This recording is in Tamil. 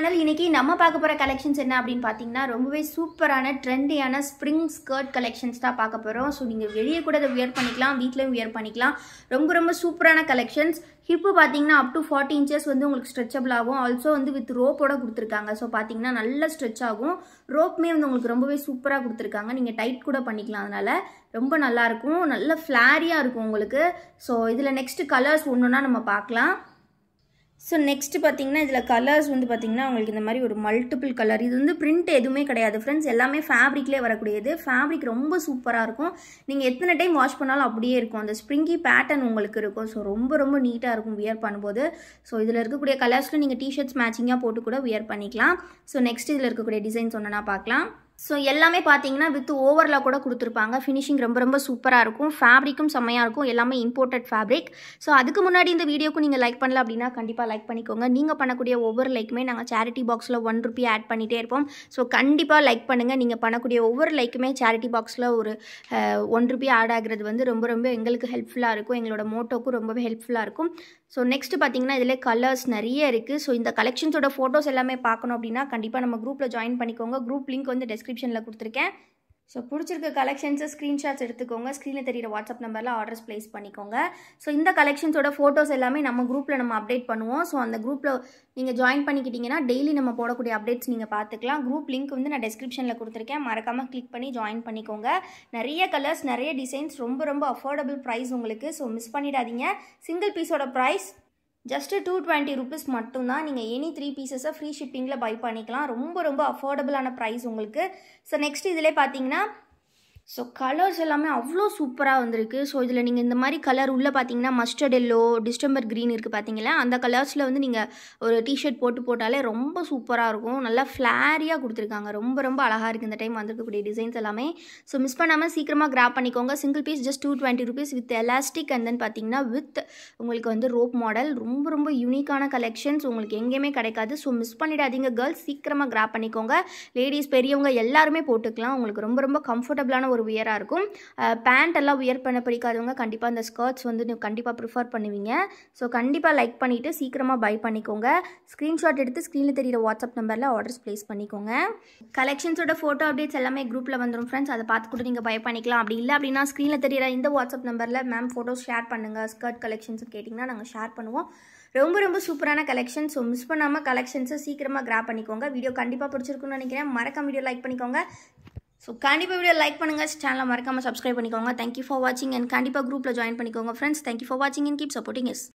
அதனால் இன்றைக்கி நம்ம பார்க்க போகிற கலெக்ஷன்ஸ் என்ன அப்படின்னு பார்த்தீங்கன்னா ரொம்பவே சூப்பரான ட்ரெண்டியான ஸ்ப்ரிங் ஸ்கர்ட் கலெக்ஷன்ஸ் தான் பார்க்க போகிறோம் ஸோ நீங்கள் வெளியே கூட அதை வியர் பண்ணிக்கலாம் வீட்லேயும் வியர் பண்ணிக்கலாம் ரொம்ப ரொம்ப சூப்பரான கலெக்ஷன்ஸ் ஹிப்பு பார்த்தீங்கன்னா அப் டு ஃபார்ட்டி இன்ச்சஸ் வந்து உங்களுக்கு ஸ்ட்ரெச்சபிள் ஆகும் ஆல்சோ வந்து வித் ரோப்போட கொடுத்துருக்காங்க ஸோ பார்த்தீங்கன்னா நல்லா ஸ்ட்ரெச் ஆகும் ரோப்புமே வந்து உங்களுக்கு ரொம்பவே சூப்பராக கொடுத்துருக்காங்க நீங்கள் டைட் கூட பண்ணிக்கலாம் அதனால் ரொம்ப நல்லாயிருக்கும் நல்ல ஃப்ளாரியாக இருக்கும் உங்களுக்கு ஸோ இதில் நெக்ஸ்ட் கலர்ஸ் ஒன்றுனா நம்ம பார்க்கலாம் ஸோ நெக்ஸ்ட்டு பார்த்தீங்கன்னா இதில் கலர்ஸ் வந்து பார்த்தீங்கன்னா உங்களுக்கு இந்த மாதிரி ஒரு மல்டிபிள் கலர் இது வந்து பிரிண்ட் எதுவுமே கிடையாது ஃப்ரெண்ட்ஸ் எல்லாமே ஃபேப்ரிக்லேயே வரக்கூடியது ஃபேப்ரிக் ரொம்ப சூப்பராக இருக்கும் நீங்கள் எத்தனை டைம் வாஷ் பண்ணாலும் அப்படியே இருக்கும் அந்த ஸ்ப்ரிங்கி பேட்டர்ன் உங்களுக்கு இருக்கும் ஸோ ரொம்ப ரொம்ப நீட்டாக இருக்கும் வியர் பண்ணும்போது ஸோ இதில் இருக்கக்கூடிய கலர்ஸில் நீங்கள் டிஷர்ட்ஸ் மேட்சிங்காக போட்டு கூட வியர் பண்ணிக்கலாம் ஸோ நெக்ஸ்ட் இதில் இருக்கக்கூடிய டிசைன் ஒன்றுனா பார்க்கலாம் ஸோ எல்லாமே பார்த்தீங்கன்னா வித் ஓவரில் கூட கொடுத்துருப்பாங்க ஃபினிஷிங் ரொம்ப ரொம்ப சூப்பராக இருக்கும் ஃபேப்ரிக்கும் செம்மையாக இருக்கும் எல்லாமே இம்போர்ட்டட் ஃபேப்ரிக் ஸோ அதுக்கு முன்னாடி இந்த வீடியோக்கு நீங்கள் லைக் பண்ணல அப்படின்னா கண்டிப்பாக லைக் பண்ணிக்கோங்க நீங்கள் பண்ணக்கூடிய ஒவ்வொரு லைக்குமே நாங்கள் சேரிட்டி பாக்ஸில் ஒன் ருபி ஆட் பண்ணிகிட்டே இருப்போம் ஸோ கண்டிப்பாக லைக் பண்ணுங்கள் நீங்கள் பண்ணக்கூடிய ஒவ்வொரு லைக்குமே சேரிட்டி பாக்ஸில் ஒரு ஒன் ருபி ஆட் ஆகிறது வந்து ரொம்ப ரொம்ப எங்களுக்கு ஹெல்ப்ஃபுல்லாக இருக்கும் எங்களோட மோட்டோக்கும் ரொம்பவே ஹெல்ப்ஃபுல்லாக இருக்கும் ஸோ நெக்ஸ்ட் பார்த்தீங்கன்னா இதில் கலர்ஸ் நிறைய இருக்குது ஸோ இந்த கலெக்ஷன்ஸோட ஃபோட்டோஸ் எல்லாமே பார்க்கணும் அப்படின்னா கண்டிப்பாக நம்ம குரூப்பில் ஜாயின் பண்ணிக்கோங்க குரூப் லிங்க் வந்து டெஸ்கிரிப்ஷனில் கொடுத்துருக்கேன் ஸோ பிடிச்சிருக்க கலெக்ஷன்ஸை ஸ்க்ரீன்ஷாட்ஸ் எடுத்துக்கோங்க ஸ்க்ரீனில் தெரியிற வாட்ஸ்அப் நம்பரில் ஆர்டர்ஸ் ப்ளேஸ் பண்ணிக்கோங்க ஸோ இந்த கலெக்ஷன்ஸோட ஃபோட்டோஸ் எல்லாமே நம்ம குரூப்பில் நம்ம அப்டேட் பண்ணுவோம் ஸோ அந்த குரூப்பில் நீங்கள் ஜாயின் பண்ணிக்கிட்டிங்கன்னா டெய்லி நம்ம போடக்கூடிய அப்டேட்ஸ் நீங்கள் பார்த்துக்கலாம் குரூப் லிங்க் வந்து நான் டெஸ்கிரிப்ஷனில் கொடுத்துருக்கேன் மறக்காமல் கிளிக் பண்ணி ஜாயின் பண்ணிக்கோங்க நிறைய கலர்ஸ் நிறைய டிசைன்ஸ் ரொம்ப ரொம்ப அஃபோர்டபுள் ப்ரைஸ் உங்களுக்கு ஸோ மிஸ் பண்ணிடாதீங்க சிங்கிள் பீஸோட price just two twenty rupees மட்டும்தான் நீங்கள் எனி த்ரீ பீசஸை ஃப்ரீ ஷிப்பிங்கில் பை பண்ணிக்கலாம் ரொம்ப ரொம்ப அஃபோர்டபுளான ப்ரைஸ் உங்களுக்கு ஸோ நெக்ஸ்ட் இதிலே பார்த்தீங்கன்னா ஸோ கலர்ஸ் எல்லாமே அவ்வளோ சூப்பராக வந்திருக்கு ஸோ இதில் நீங்கள் இந்த மாதிரி கலர் உள்ளே பார்த்தீங்கன்னா மஸ்டர்ட் எல்லோ டிஸ்டம்பர் க்ரீன் இருக்குது பார்த்தீங்களா அந்த கலர்ஸில் வந்து நீங்கள் ஒரு டிஷர்ட் போட்டு போட்டாலே ரொம்ப சூப்பராக இருக்கும் நல்லா ஃப்ளாரியாக கொடுத்துருக்காங்க ரொம்ப ரொம்ப அழகாக இருக்குது இந்த டைம் வந்திருக்கக்கூடிய டிசைன்ஸ் எல்லாமே ஸோ மிஸ் பண்ணாமல் சீக்கிரமாக கிராப் பண்ணிக்கோங்க single piece just two twenty rupees with elastic and then பார்த்தீங்கன்னா வித் உங்களுக்கு வந்து ரோப் மாடல் ரொம்ப ரொம்ப யூனிக்கான கலெக்ஷன்ஸ் உங்களுக்கு எங்கேயுமே கிடைக்காது ஸோ மிஸ் பண்ணிடாதீங்க கேர்ள்ஸ் சீக்கிரமாக கிராப் பண்ணிக்கோங்க லேடிஸ் பெரியவங்க எல்லாருமே போட்டுக்கலாம் உங்களுக்கு ரொம்ப ரொம்ப கம்ஃபர்டபுளான ஒரு ஒரு உயராக இருக்கும் பேண்ட் எல்லாம் உயர் பண்ண பிடிக்காதவங்க கண்டிப்பாக அந்த ஸ்கர்ட்ஸ் வந்து நீங்கள் கண்டிப்பாக ப்ரிஃபர் பண்ணுவீங்க ஸோ கண்டிப்பாக லைக் பண்ணிவிட்டு சீக்கிரமாக பை பண்ணிக்கோங்க ஸ்க்ரீன்ஷாட் எடுத்து ஸ்க்ரீனில் தெரியிற வாட்ஸ்அப் நம்பரில் ஆர்டர்ஸ் ப்ளேஸ் பண்ணிக்கோங்க கலெக்ஷன்ஸோட ஃபோட்டோ அப்டேட்ஸ் எல்லாமே குரூப்பில் வந்துடும் ஃப்ரெண்ட்ஸ் அதை பார்த்து கூட நீங்கள் பை பண்ணிக்கலாம் அப்படி இல்லை அப்படின்னா ஸ்க்ரீனில் தெரியிற இந்த வாட்ஸ்அப் நம்பரில் மேம் ஃபோட்டோஸ் ஷேர் பண்ணுங்கள் ஸ்கர்ட் கலெக்ஷன்ஸ் கேட்டிங்கன்னா நாங்கள் ஷேர் பண்ணுவோம் ரொம்ப ரொம்ப சூப்பரான கலெக்ஷன் ஸோ மிஸ் பண்ணாமல் கலெக்ஷன்ஸை சீக்கிரமாக கிராப் பண்ணிக்கோங்க வீடியோ கண்டிப்பாக பிடிச்சிருக்குன்னு நினைக்கிறேன் மறக்காம வீடியோ லைக் பண்ணிக்கோங்க ஸோ கண்டிப்பாக வீடியோ லைக் பண்ணுங்கள் சேனலில் மறக்காமல் சப்ஸ்கிரைப் பண்ணிக்கோங்க தேங்க்யூ ஃபார் வாட்சிங் அண்ட் கண்டிப்பாக குரூப்பில் ஜாயின் பண்ணிக்கோங்க ஃப்ரெண்ட்ஸ் தேங்க்யூ ஃபார் வாட்சிங் அண்ட் கீப் சப்போர்ட்டிங் எஸ்